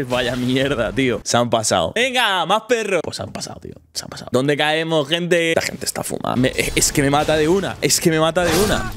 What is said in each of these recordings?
Vaya mierda, tío. Se han pasado. Venga, más perros. Pues se han pasado, tío. Se han pasado. ¿Dónde caemos, gente? La gente está fumada. es que me mata de una. Es que me mata de una.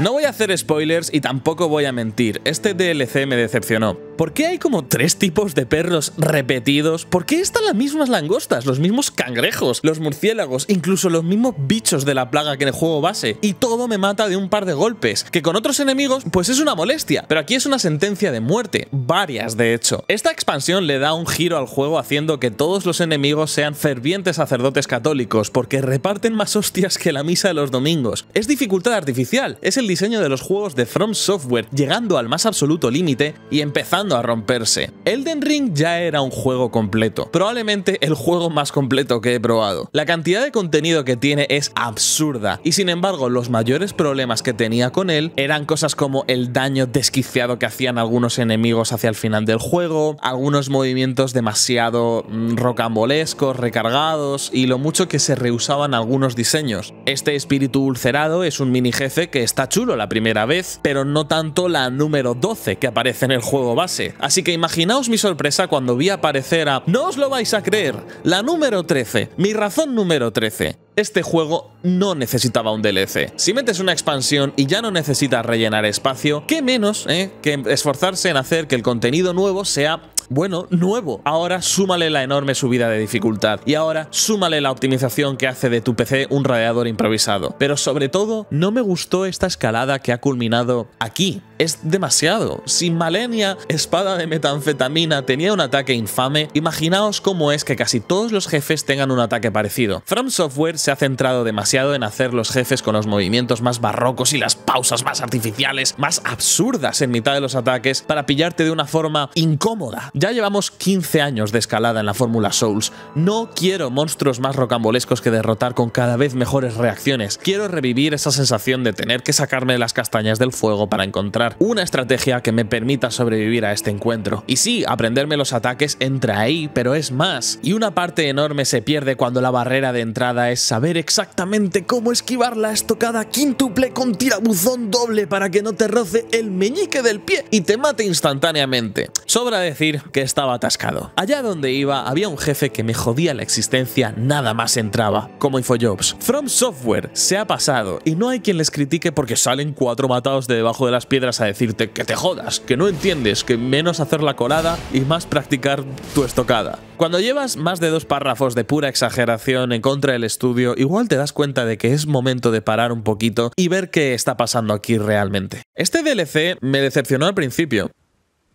No voy a hacer spoilers y tampoco voy a mentir. Este DLC me decepcionó. ¿Por qué hay como tres tipos de perros repetidos? ¿Por qué están las mismas langostas, los mismos cangrejos, los murciélagos, incluso los mismos bichos de la plaga que en el juego base? Y todo me mata de un par de golpes, que con otros enemigos pues es una molestia, pero aquí es una sentencia de muerte, varias de hecho. Esta expansión le da un giro al juego haciendo que todos los enemigos sean fervientes sacerdotes católicos, porque reparten más hostias que la misa de los domingos. Es dificultad artificial, es el diseño de los juegos de From Software, llegando al más absoluto límite y empezando a romperse. Elden Ring ya era un juego completo, probablemente el juego más completo que he probado. La cantidad de contenido que tiene es absurda y sin embargo los mayores problemas que tenía con él eran cosas como el daño desquiciado que hacían algunos enemigos hacia el final del juego, algunos movimientos demasiado mm, rocambolescos, recargados y lo mucho que se rehusaban algunos diseños. Este espíritu ulcerado es un mini jefe que está chulo la primera vez, pero no tanto la número 12 que aparece en el juego base Así que imaginaos mi sorpresa cuando vi aparecer a... No os lo vais a creer, la número 13, mi razón número 13 este juego no necesitaba un DLC. Si metes una expansión y ya no necesitas rellenar espacio, qué menos eh, que esforzarse en hacer que el contenido nuevo sea bueno, nuevo. Ahora súmale la enorme subida de dificultad y ahora súmale la optimización que hace de tu PC un radiador improvisado. Pero sobre todo, no me gustó esta escalada que ha culminado aquí. Es demasiado. Si Malenia, espada de metanfetamina, tenía un ataque infame, imaginaos cómo es que casi todos los jefes tengan un ataque parecido. From Software se se ha centrado demasiado en hacer los jefes con los movimientos más barrocos y las pausas más artificiales, más absurdas en mitad de los ataques, para pillarte de una forma incómoda. Ya llevamos 15 años de escalada en la fórmula Souls. No quiero monstruos más rocambolescos que derrotar con cada vez mejores reacciones. Quiero revivir esa sensación de tener que sacarme las castañas del fuego para encontrar una estrategia que me permita sobrevivir a este encuentro. Y sí, aprenderme los ataques entra ahí, pero es más. Y una parte enorme se pierde cuando la barrera de entrada es ver exactamente cómo esquivar la estocada quíntuple con tirabuzón doble para que no te roce el meñique del pie y te mate instantáneamente. Sobra decir que estaba atascado. Allá donde iba había un jefe que me jodía la existencia nada más entraba, como InfoJobs. From Software se ha pasado y no hay quien les critique porque salen cuatro matados de debajo de las piedras a decirte que te jodas, que no entiendes, que menos hacer la colada y más practicar tu estocada. Cuando llevas más de dos párrafos de pura exageración en contra del estudio igual te das cuenta de que es momento de parar un poquito y ver qué está pasando aquí realmente. Este DLC me decepcionó al principio.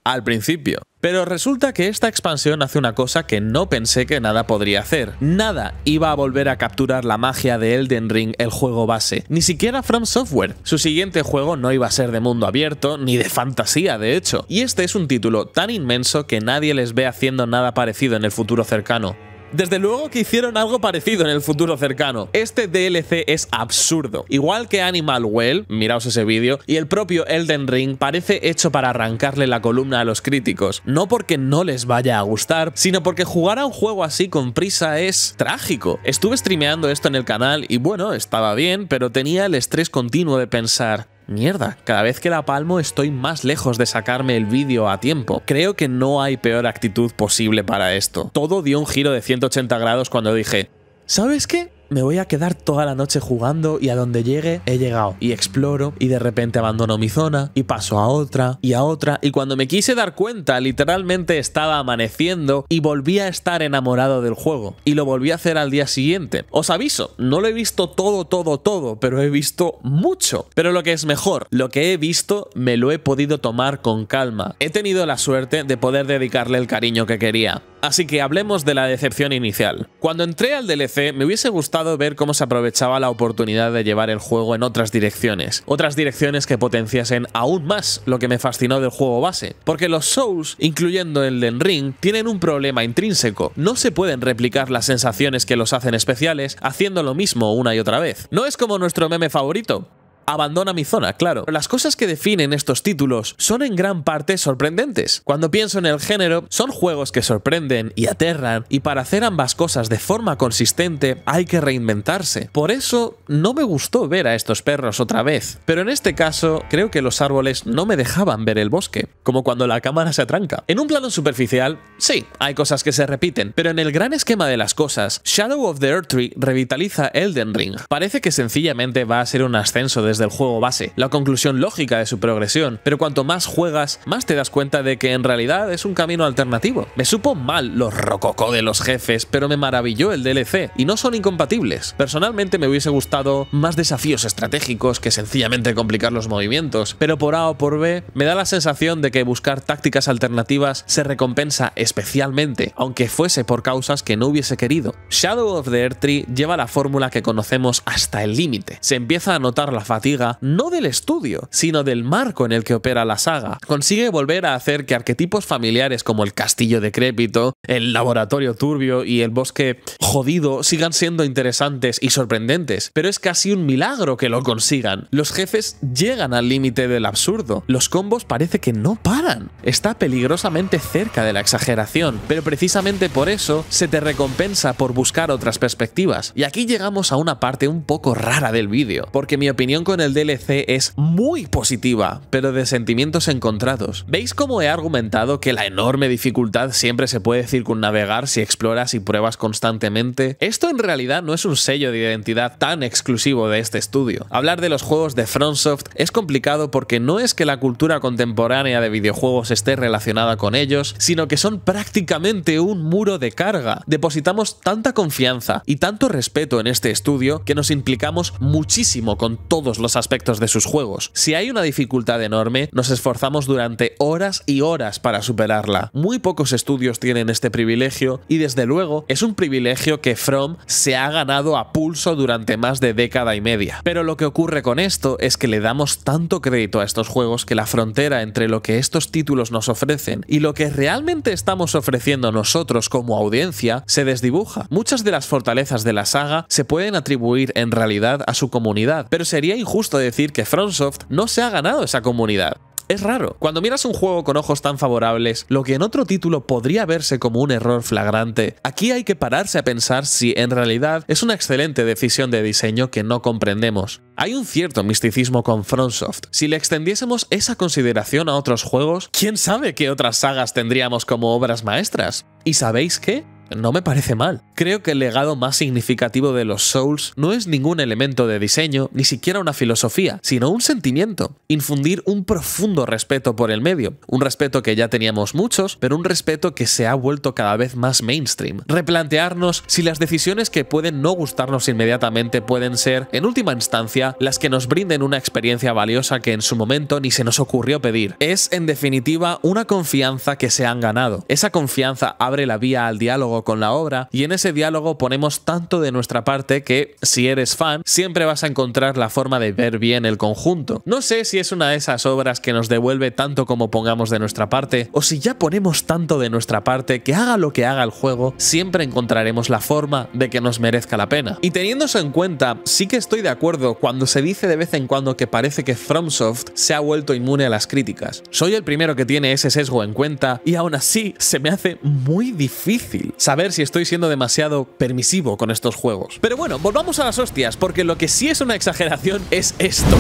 Al principio. Pero resulta que esta expansión hace una cosa que no pensé que nada podría hacer. Nada iba a volver a capturar la magia de Elden Ring, el juego base. Ni siquiera From Software. Su siguiente juego no iba a ser de mundo abierto, ni de fantasía, de hecho. Y este es un título tan inmenso que nadie les ve haciendo nada parecido en el futuro cercano. Desde luego que hicieron algo parecido en el futuro cercano. Este DLC es absurdo. Igual que Animal Well, miraos ese vídeo, y el propio Elden Ring parece hecho para arrancarle la columna a los críticos. No porque no les vaya a gustar, sino porque jugar a un juego así con prisa es trágico. Estuve streameando esto en el canal y bueno, estaba bien, pero tenía el estrés continuo de pensar, Mierda, cada vez que la palmo estoy más lejos de sacarme el vídeo a tiempo. Creo que no hay peor actitud posible para esto. Todo dio un giro de 180 grados cuando dije, ¿sabes qué? me voy a quedar toda la noche jugando y a donde llegue he llegado. Y exploro y de repente abandono mi zona y paso a otra y a otra y cuando me quise dar cuenta literalmente estaba amaneciendo y volví a estar enamorado del juego. Y lo volví a hacer al día siguiente. Os aviso, no lo he visto todo, todo, todo, pero he visto mucho. Pero lo que es mejor, lo que he visto me lo he podido tomar con calma. He tenido la suerte de poder dedicarle el cariño que quería. Así que hablemos de la decepción inicial. Cuando entré al DLC me hubiese gustado ver cómo se aprovechaba la oportunidad de llevar el juego en otras direcciones, otras direcciones que potenciasen aún más lo que me fascinó del juego base, porque los Souls, incluyendo el Den Ring, tienen un problema intrínseco, no se pueden replicar las sensaciones que los hacen especiales haciendo lo mismo una y otra vez. No es como nuestro meme favorito, abandona mi zona, claro. las cosas que definen estos títulos son en gran parte sorprendentes. Cuando pienso en el género, son juegos que sorprenden y aterran, y para hacer ambas cosas de forma consistente hay que reinventarse. Por eso no me gustó ver a estos perros otra vez, pero en este caso creo que los árboles no me dejaban ver el bosque, como cuando la cámara se atranca. En un plano superficial, sí, hay cosas que se repiten, pero en el gran esquema de las cosas, Shadow of the Earth Tree revitaliza Elden Ring. Parece que sencillamente va a ser un ascenso de del juego base, la conclusión lógica de su progresión, pero cuanto más juegas, más te das cuenta de que en realidad es un camino alternativo. Me supo mal los rococó de los jefes, pero me maravilló el DLC, y no son incompatibles. Personalmente me hubiese gustado más desafíos estratégicos que sencillamente complicar los movimientos, pero por A o por B me da la sensación de que buscar tácticas alternativas se recompensa especialmente, aunque fuese por causas que no hubiese querido. Shadow of the Earth Tree lleva la fórmula que conocemos hasta el límite. Se empieza a notar la fatiga no del estudio, sino del marco en el que opera la saga. Consigue volver a hacer que arquetipos familiares como el castillo decrépito, el laboratorio turbio y el bosque jodido sigan siendo interesantes y sorprendentes, pero es casi un milagro que lo consigan. Los jefes llegan al límite del absurdo, los combos parece que no paran, está peligrosamente cerca de la exageración, pero precisamente por eso se te recompensa por buscar otras perspectivas. Y aquí llegamos a una parte un poco rara del vídeo, porque mi opinión en el DLC es muy positiva, pero de sentimientos encontrados. ¿Veis cómo he argumentado que la enorme dificultad siempre se puede circunnavegar si exploras y pruebas constantemente? Esto en realidad no es un sello de identidad tan exclusivo de este estudio. Hablar de los juegos de FromSoft es complicado porque no es que la cultura contemporánea de videojuegos esté relacionada con ellos, sino que son prácticamente un muro de carga. Depositamos tanta confianza y tanto respeto en este estudio que nos implicamos muchísimo con todos los los aspectos de sus juegos. Si hay una dificultad enorme, nos esforzamos durante horas y horas para superarla. Muy pocos estudios tienen este privilegio y desde luego es un privilegio que From se ha ganado a pulso durante más de década y media. Pero lo que ocurre con esto es que le damos tanto crédito a estos juegos que la frontera entre lo que estos títulos nos ofrecen y lo que realmente estamos ofreciendo nosotros como audiencia se desdibuja. Muchas de las fortalezas de la saga se pueden atribuir en realidad a su comunidad, pero sería injusto justo decir que FromSoft no se ha ganado esa comunidad. Es raro. Cuando miras un juego con ojos tan favorables, lo que en otro título podría verse como un error flagrante, aquí hay que pararse a pensar si en realidad es una excelente decisión de diseño que no comprendemos. Hay un cierto misticismo con FromSoft. Si le extendiésemos esa consideración a otros juegos, quién sabe qué otras sagas tendríamos como obras maestras. ¿Y sabéis qué? No me parece mal. Creo que el legado más significativo de los Souls no es ningún elemento de diseño, ni siquiera una filosofía, sino un sentimiento. Infundir un profundo respeto por el medio. Un respeto que ya teníamos muchos, pero un respeto que se ha vuelto cada vez más mainstream. Replantearnos si las decisiones que pueden no gustarnos inmediatamente pueden ser, en última instancia, las que nos brinden una experiencia valiosa que en su momento ni se nos ocurrió pedir. Es, en definitiva, una confianza que se han ganado. Esa confianza abre la vía al diálogo con la obra y en ese diálogo ponemos tanto de nuestra parte que si eres fan siempre vas a encontrar la forma de ver bien el conjunto. No sé si es una de esas obras que nos devuelve tanto como pongamos de nuestra parte o si ya ponemos tanto de nuestra parte que haga lo que haga el juego siempre encontraremos la forma de que nos merezca la pena. Y teniéndose en cuenta sí que estoy de acuerdo cuando se dice de vez en cuando que parece que FromSoft se ha vuelto inmune a las críticas. Soy el primero que tiene ese sesgo en cuenta y aún así se me hace muy difícil saber si estoy siendo demasiado permisivo con estos juegos. Pero bueno, volvamos a las hostias, porque lo que sí es una exageración es esto.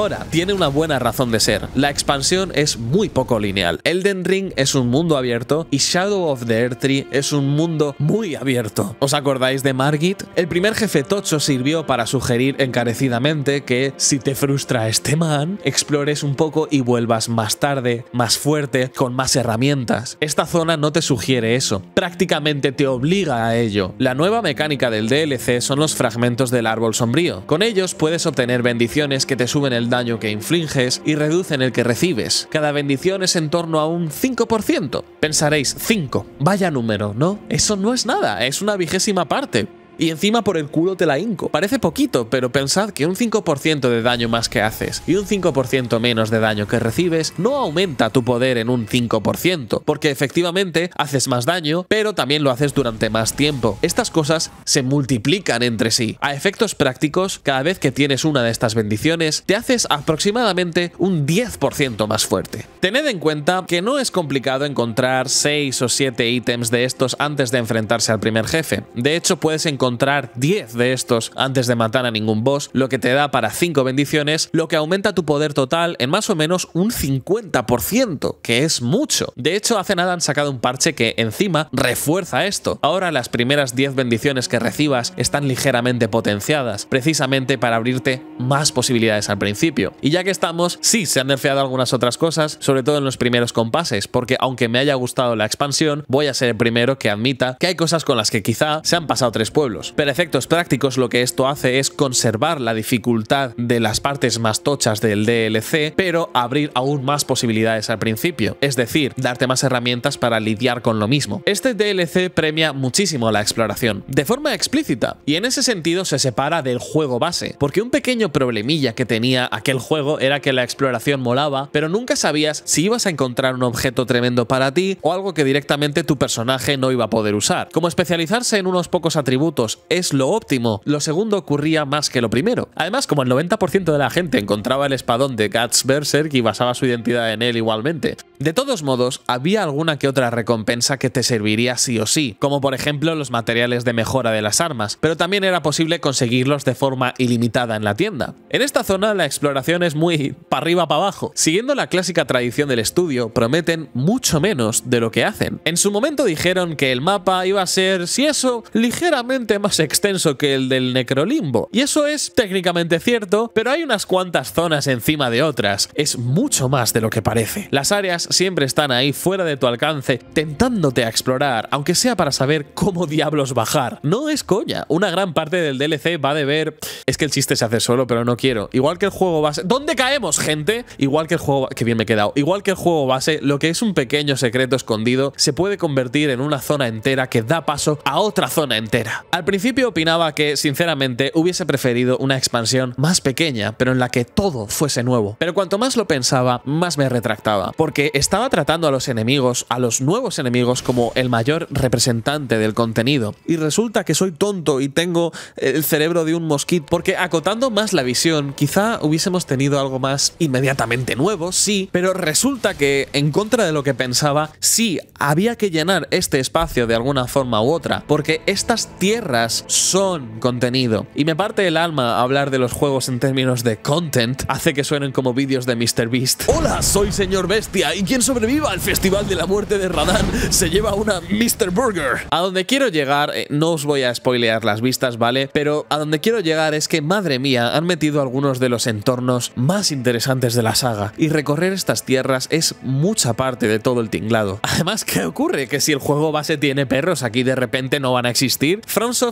Ahora, tiene una buena razón de ser. La expansión es muy poco lineal. Elden Ring es un mundo abierto y Shadow of the Earth Tree es un mundo muy abierto. ¿Os acordáis de Margit? El primer jefe tocho sirvió para sugerir encarecidamente que si te frustra este man, explores un poco y vuelvas más tarde, más fuerte, con más herramientas. Esta zona no te sugiere eso, prácticamente te obliga a ello. La nueva mecánica del DLC son los fragmentos del árbol sombrío. Con ellos puedes obtener bendiciones que te suben el daño que infliges y reducen el que recibes. Cada bendición es en torno a un 5%. Pensaréis, 5, vaya número, ¿no? Eso no es nada, es una vigésima parte y encima por el culo te la inco. Parece poquito, pero pensad que un 5% de daño más que haces y un 5% menos de daño que recibes no aumenta tu poder en un 5%, porque efectivamente haces más daño, pero también lo haces durante más tiempo. Estas cosas se multiplican entre sí. A efectos prácticos, cada vez que tienes una de estas bendiciones, te haces aproximadamente un 10% más fuerte. Tened en cuenta que no es complicado encontrar 6 o 7 ítems de estos antes de enfrentarse al primer jefe. De hecho, puedes encontrar encontrar 10 de estos antes de matar a ningún boss, lo que te da para 5 bendiciones, lo que aumenta tu poder total en más o menos un 50%, que es mucho. De hecho, hace nada han sacado un parche que encima refuerza esto. Ahora las primeras 10 bendiciones que recibas están ligeramente potenciadas, precisamente para abrirte más posibilidades al principio. Y ya que estamos, sí, se han nerfeado algunas otras cosas, sobre todo en los primeros compases, porque aunque me haya gustado la expansión, voy a ser el primero que admita que hay cosas con las que quizá se han pasado tres pueblos pero efectos prácticos lo que esto hace es conservar la dificultad de las partes más tochas del DLC, pero abrir aún más posibilidades al principio, es decir, darte más herramientas para lidiar con lo mismo. Este DLC premia muchísimo la exploración, de forma explícita, y en ese sentido se separa del juego base, porque un pequeño problemilla que tenía aquel juego era que la exploración molaba, pero nunca sabías si ibas a encontrar un objeto tremendo para ti o algo que directamente tu personaje no iba a poder usar. Como especializarse en unos pocos atributos es lo óptimo. Lo segundo ocurría más que lo primero. Además, como el 90% de la gente encontraba el espadón de Guts Berserk y basaba su identidad en él igualmente. De todos modos, había alguna que otra recompensa que te serviría sí o sí, como por ejemplo los materiales de mejora de las armas, pero también era posible conseguirlos de forma ilimitada en la tienda. En esta zona la exploración es muy para arriba para abajo. Siguiendo la clásica tradición del estudio, prometen mucho menos de lo que hacen. En su momento dijeron que el mapa iba a ser, si eso, ligeramente más extenso que el del Necrolimbo. Y eso es técnicamente cierto, pero hay unas cuantas zonas encima de otras. Es mucho más de lo que parece. Las áreas siempre están ahí fuera de tu alcance, tentándote a explorar, aunque sea para saber cómo diablos bajar. No es coña, una gran parte del DLC va de ver... Es que el chiste se hace solo, pero no quiero. Igual que el juego base... ¿Dónde caemos, gente? Igual que el juego... que bien me he quedado. Igual que el juego base, lo que es un pequeño secreto escondido se puede convertir en una zona entera que da paso a otra zona entera. Al principio opinaba que, sinceramente, hubiese preferido una expansión más pequeña, pero en la que todo fuese nuevo. Pero cuanto más lo pensaba, más me retractaba, porque estaba tratando a los enemigos, a los nuevos enemigos, como el mayor representante del contenido. Y resulta que soy tonto y tengo el cerebro de un mosquito, porque acotando más la visión, quizá hubiésemos tenido algo más inmediatamente nuevo, sí, pero resulta que, en contra de lo que pensaba, sí, había que llenar este espacio de alguna forma u otra, porque estas tierras son contenido. Y me parte el alma hablar de los juegos en términos de content, hace que suenen como vídeos de MrBeast. Hola, soy señor Bestia y quien sobreviva al Festival de la Muerte de Radan se lleva una Mr. Burger. A donde quiero llegar, eh, no os voy a spoilear las vistas, ¿vale? Pero a donde quiero llegar es que, madre mía, han metido algunos de los entornos más interesantes de la saga y recorrer estas tierras es mucha parte de todo el tinglado. Además, ¿qué ocurre? Que si el juego base tiene perros, aquí de repente no van a existir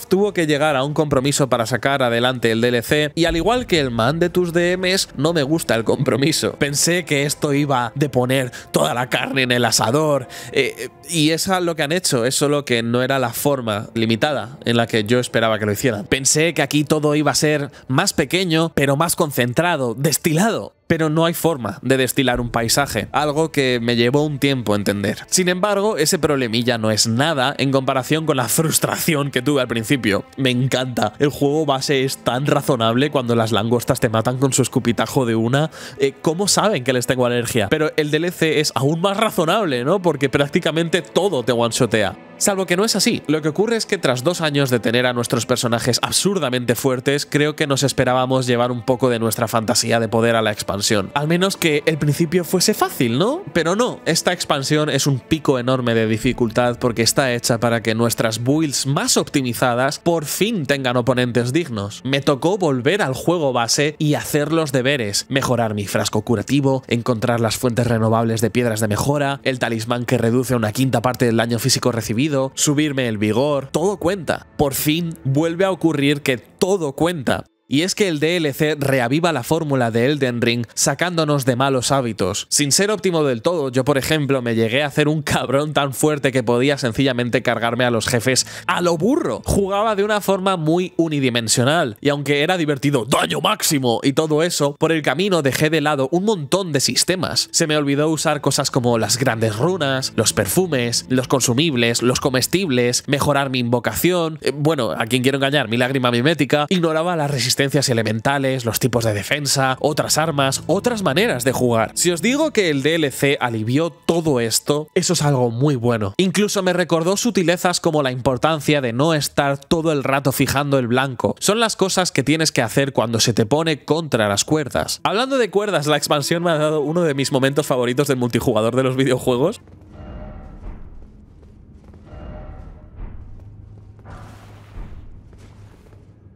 tuvo que llegar a un compromiso para sacar adelante el DLC y al igual que el man de tus DMs, no me gusta el compromiso. Pensé que esto iba de poner toda la carne en el asador eh, y es lo que han hecho, es solo que no era la forma limitada en la que yo esperaba que lo hicieran. Pensé que aquí todo iba a ser más pequeño, pero más concentrado, destilado pero no hay forma de destilar un paisaje, algo que me llevó un tiempo entender. Sin embargo, ese problemilla no es nada en comparación con la frustración que tuve al principio. Me encanta, el juego base es tan razonable cuando las langostas te matan con su escupitajo de una, eh, ¿cómo saben que les tengo alergia? Pero el DLC es aún más razonable, ¿no? Porque prácticamente todo te one-shotea. Salvo que no es así. Lo que ocurre es que tras dos años de tener a nuestros personajes absurdamente fuertes, creo que nos esperábamos llevar un poco de nuestra fantasía de poder a la expansión. Al menos que el principio fuese fácil, ¿no? Pero no, esta expansión es un pico enorme de dificultad porque está hecha para que nuestras builds más optimizadas por fin tengan oponentes dignos. Me tocó volver al juego base y hacer los deberes, mejorar mi frasco curativo, encontrar las fuentes renovables de piedras de mejora, el talismán que reduce una quinta parte del daño físico recibido, subirme el vigor, todo cuenta. Por fin vuelve a ocurrir que todo cuenta. Y es que el DLC reaviva la fórmula de Elden Ring sacándonos de malos hábitos. Sin ser óptimo del todo, yo por ejemplo me llegué a hacer un cabrón tan fuerte que podía sencillamente cargarme a los jefes a lo burro. Jugaba de una forma muy unidimensional, y aunque era divertido, daño máximo y todo eso, por el camino dejé de lado un montón de sistemas. Se me olvidó usar cosas como las grandes runas, los perfumes, los consumibles, los comestibles, mejorar mi invocación, eh, bueno, a quien quiero engañar, mi lágrima mimética, ignoraba la resistencia elementales, los tipos de defensa, otras armas, otras maneras de jugar. Si os digo que el DLC alivió todo esto, eso es algo muy bueno. Incluso me recordó sutilezas como la importancia de no estar todo el rato fijando el blanco. Son las cosas que tienes que hacer cuando se te pone contra las cuerdas. Hablando de cuerdas, la expansión me ha dado uno de mis momentos favoritos del multijugador de los videojuegos,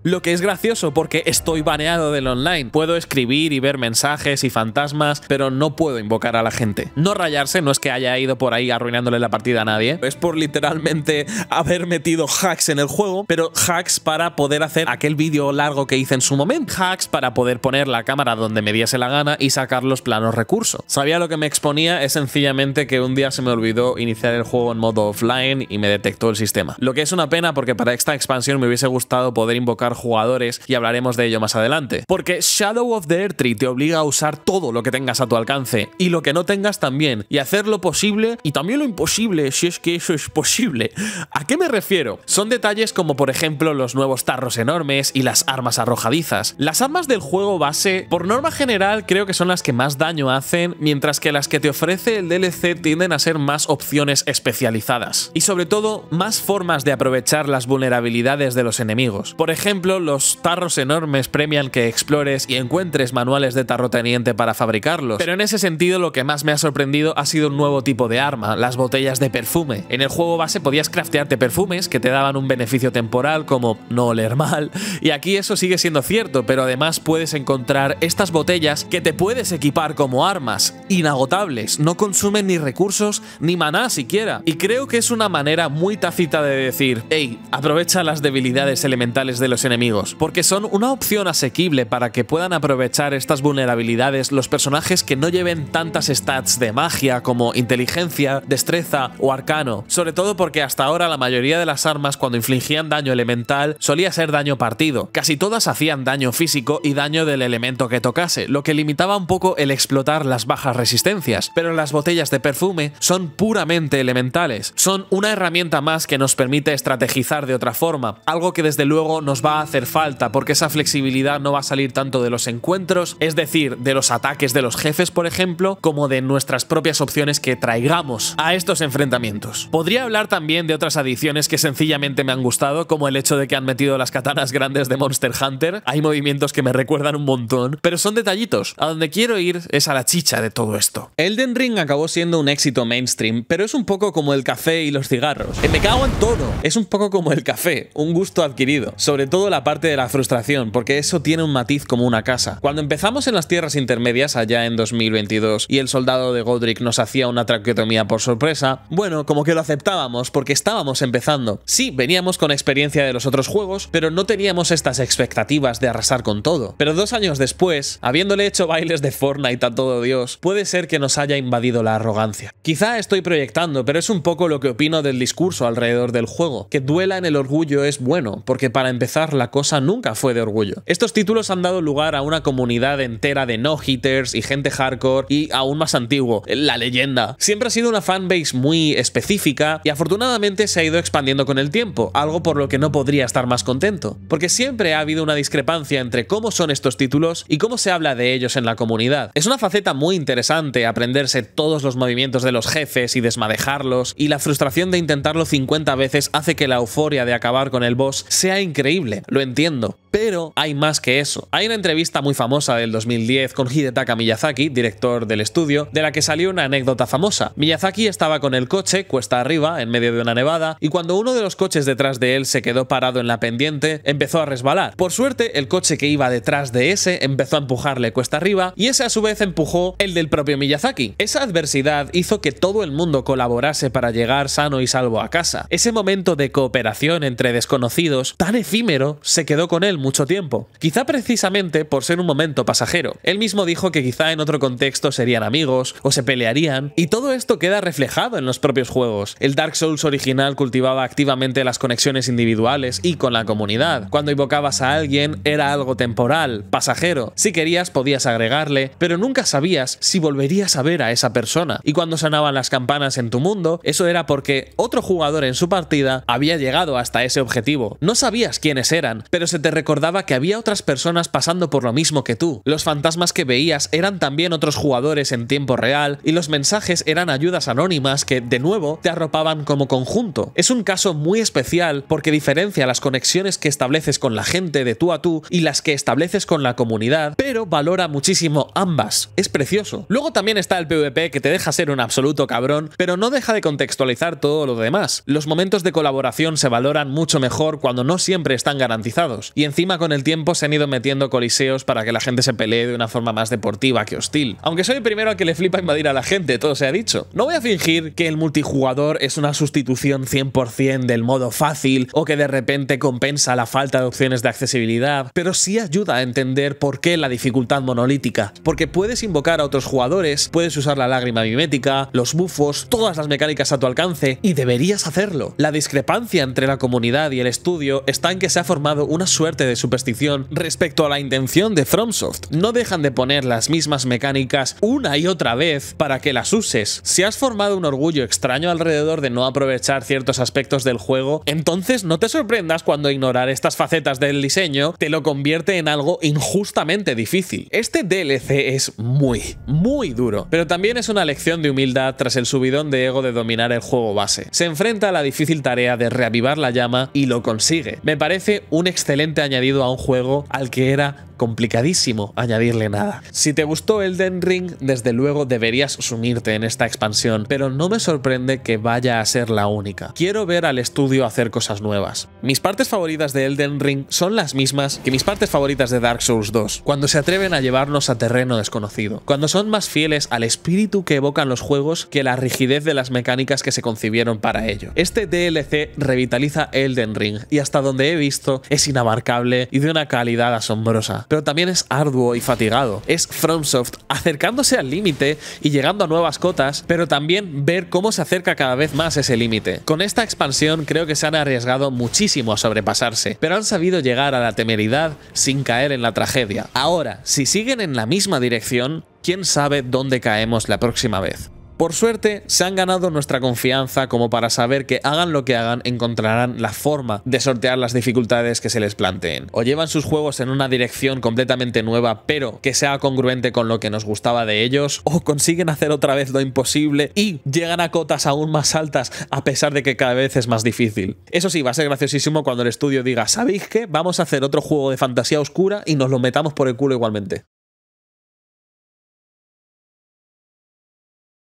Lo que es gracioso porque estoy baneado del online. Puedo escribir y ver mensajes y fantasmas, pero no puedo invocar a la gente. No rayarse no es que haya ido por ahí arruinándole la partida a nadie, es por literalmente haber metido hacks en el juego, pero hacks para poder hacer aquel vídeo largo que hice en su momento, hacks para poder poner la cámara donde me diese la gana y sacar los planos recurso. Sabía lo que me exponía, es sencillamente que un día se me olvidó iniciar el juego en modo offline y me detectó el sistema. Lo que es una pena porque para esta expansión me hubiese gustado poder invocar jugadores y hablaremos de ello más adelante. Porque Shadow of the Earth Tree te obliga a usar todo lo que tengas a tu alcance y lo que no tengas también y hacer lo posible y también lo imposible si es que eso es posible. ¿A qué me refiero? Son detalles como por ejemplo los nuevos tarros enormes y las armas arrojadizas. Las armas del juego base por norma general creo que son las que más daño hacen mientras que las que te ofrece el DLC tienden a ser más opciones especializadas y sobre todo más formas de aprovechar las vulnerabilidades de los enemigos. Por ejemplo los tarros enormes premian que explores y encuentres manuales de tarroteniente para fabricarlos. Pero en ese sentido, lo que más me ha sorprendido ha sido un nuevo tipo de arma, las botellas de perfume. En el juego base podías craftearte perfumes que te daban un beneficio temporal como no oler mal, y aquí eso sigue siendo cierto, pero además puedes encontrar estas botellas que te puedes equipar como armas, inagotables, no consumen ni recursos ni maná siquiera. Y creo que es una manera muy tácita de decir, hey, aprovecha las debilidades elementales de los enemigos enemigos, porque son una opción asequible para que puedan aprovechar estas vulnerabilidades los personajes que no lleven tantas stats de magia como inteligencia, destreza o arcano, sobre todo porque hasta ahora la mayoría de las armas cuando infligían daño elemental solía ser daño partido, casi todas hacían daño físico y daño del elemento que tocase, lo que limitaba un poco el explotar las bajas resistencias, pero las botellas de perfume son puramente elementales, son una herramienta más que nos permite estrategizar de otra forma, algo que desde luego nos va a hacer falta, porque esa flexibilidad no va a salir tanto de los encuentros, es decir, de los ataques de los jefes, por ejemplo, como de nuestras propias opciones que traigamos a estos enfrentamientos. Podría hablar también de otras adiciones que sencillamente me han gustado, como el hecho de que han metido las katanas grandes de Monster Hunter. Hay movimientos que me recuerdan un montón, pero son detallitos. A donde quiero ir es a la chicha de todo esto. Elden Ring acabó siendo un éxito mainstream, pero es un poco como el café y los cigarros. Eh, me cago en todo. Es un poco como el café, un gusto adquirido. Sobre todo la parte de la frustración, porque eso tiene un matiz como una casa. Cuando empezamos en las tierras intermedias, allá en 2022, y el soldado de Godric nos hacía una traqueotomía por sorpresa, bueno, como que lo aceptábamos, porque estábamos empezando. Sí, veníamos con experiencia de los otros juegos, pero no teníamos estas expectativas de arrasar con todo. Pero dos años después, habiéndole hecho bailes de Fortnite a todo Dios, puede ser que nos haya invadido la arrogancia. Quizá estoy proyectando, pero es un poco lo que opino del discurso alrededor del juego. Que duela en el orgullo es bueno, porque para empezar la la cosa nunca fue de orgullo. Estos títulos han dado lugar a una comunidad entera de no-hitters y gente hardcore y aún más antiguo, la leyenda. Siempre ha sido una fanbase muy específica y afortunadamente se ha ido expandiendo con el tiempo, algo por lo que no podría estar más contento. Porque siempre ha habido una discrepancia entre cómo son estos títulos y cómo se habla de ellos en la comunidad. Es una faceta muy interesante aprenderse todos los movimientos de los jefes y desmadejarlos, y la frustración de intentarlo 50 veces hace que la euforia de acabar con el boss sea increíble, lo entiendo. Pero hay más que eso. Hay una entrevista muy famosa del 2010 con Hidetaka Miyazaki, director del estudio, de la que salió una anécdota famosa. Miyazaki estaba con el coche cuesta arriba, en medio de una nevada, y cuando uno de los coches detrás de él se quedó parado en la pendiente, empezó a resbalar. Por suerte, el coche que iba detrás de ese empezó a empujarle cuesta arriba, y ese a su vez empujó el del propio Miyazaki. Esa adversidad hizo que todo el mundo colaborase para llegar sano y salvo a casa. Ese momento de cooperación entre desconocidos, tan efímero, se quedó con él mucho tiempo, quizá precisamente por ser un momento pasajero. Él mismo dijo que quizá en otro contexto serían amigos o se pelearían, y todo esto queda reflejado en los propios juegos. El Dark Souls original cultivaba activamente las conexiones individuales y con la comunidad. Cuando invocabas a alguien era algo temporal, pasajero. Si querías podías agregarle, pero nunca sabías si volverías a ver a esa persona. Y cuando sonaban las campanas en tu mundo, eso era porque otro jugador en su partida había llegado hasta ese objetivo. No sabías quiénes eran pero se te recordaba que había otras personas pasando por lo mismo que tú. Los fantasmas que veías eran también otros jugadores en tiempo real y los mensajes eran ayudas anónimas que, de nuevo, te arropaban como conjunto. Es un caso muy especial porque diferencia las conexiones que estableces con la gente de tú a tú y las que estableces con la comunidad, pero valora muchísimo ambas. Es precioso. Luego también está el PvP que te deja ser un absoluto cabrón, pero no deja de contextualizar todo lo demás. Los momentos de colaboración se valoran mucho mejor cuando no siempre están ganando garantizados. Y encima con el tiempo se han ido metiendo coliseos para que la gente se pelee de una forma más deportiva que hostil. Aunque soy el primero al que le flipa invadir a la gente, todo se ha dicho. No voy a fingir que el multijugador es una sustitución 100% del modo fácil o que de repente compensa la falta de opciones de accesibilidad, pero sí ayuda a entender por qué la dificultad monolítica. Porque puedes invocar a otros jugadores, puedes usar la lágrima mimética, los bufos, todas las mecánicas a tu alcance, y deberías hacerlo. La discrepancia entre la comunidad y el estudio está en que se ha formado una suerte de superstición respecto a la intención de FromSoft. No dejan de poner las mismas mecánicas una y otra vez para que las uses. Si has formado un orgullo extraño alrededor de no aprovechar ciertos aspectos del juego, entonces no te sorprendas cuando ignorar estas facetas del diseño te lo convierte en algo injustamente difícil. Este DLC es muy, muy duro, pero también es una lección de humildad tras el subidón de ego de dominar el juego base. Se enfrenta a la difícil tarea de reavivar la llama y lo consigue. Me parece un excelente añadido a un juego al que era complicadísimo añadirle nada. Si te gustó Elden Ring, desde luego deberías sumirte en esta expansión, pero no me sorprende que vaya a ser la única. Quiero ver al estudio hacer cosas nuevas. Mis partes favoritas de Elden Ring son las mismas que mis partes favoritas de Dark Souls 2, cuando se atreven a llevarnos a terreno desconocido, cuando son más fieles al espíritu que evocan los juegos que la rigidez de las mecánicas que se concibieron para ello. Este DLC revitaliza Elden Ring y hasta donde he visto es inabarcable y de una calidad asombrosa pero también es arduo y fatigado. Es FromSoft acercándose al límite y llegando a nuevas cotas, pero también ver cómo se acerca cada vez más ese límite. Con esta expansión creo que se han arriesgado muchísimo a sobrepasarse, pero han sabido llegar a la temeridad sin caer en la tragedia. Ahora, si siguen en la misma dirección, quién sabe dónde caemos la próxima vez. Por suerte, se han ganado nuestra confianza como para saber que hagan lo que hagan, encontrarán la forma de sortear las dificultades que se les planteen. O llevan sus juegos en una dirección completamente nueva, pero que sea congruente con lo que nos gustaba de ellos, o consiguen hacer otra vez lo imposible y llegan a cotas aún más altas, a pesar de que cada vez es más difícil. Eso sí, va a ser graciosísimo cuando el estudio diga, ¿sabéis qué? Vamos a hacer otro juego de fantasía oscura y nos lo metamos por el culo igualmente.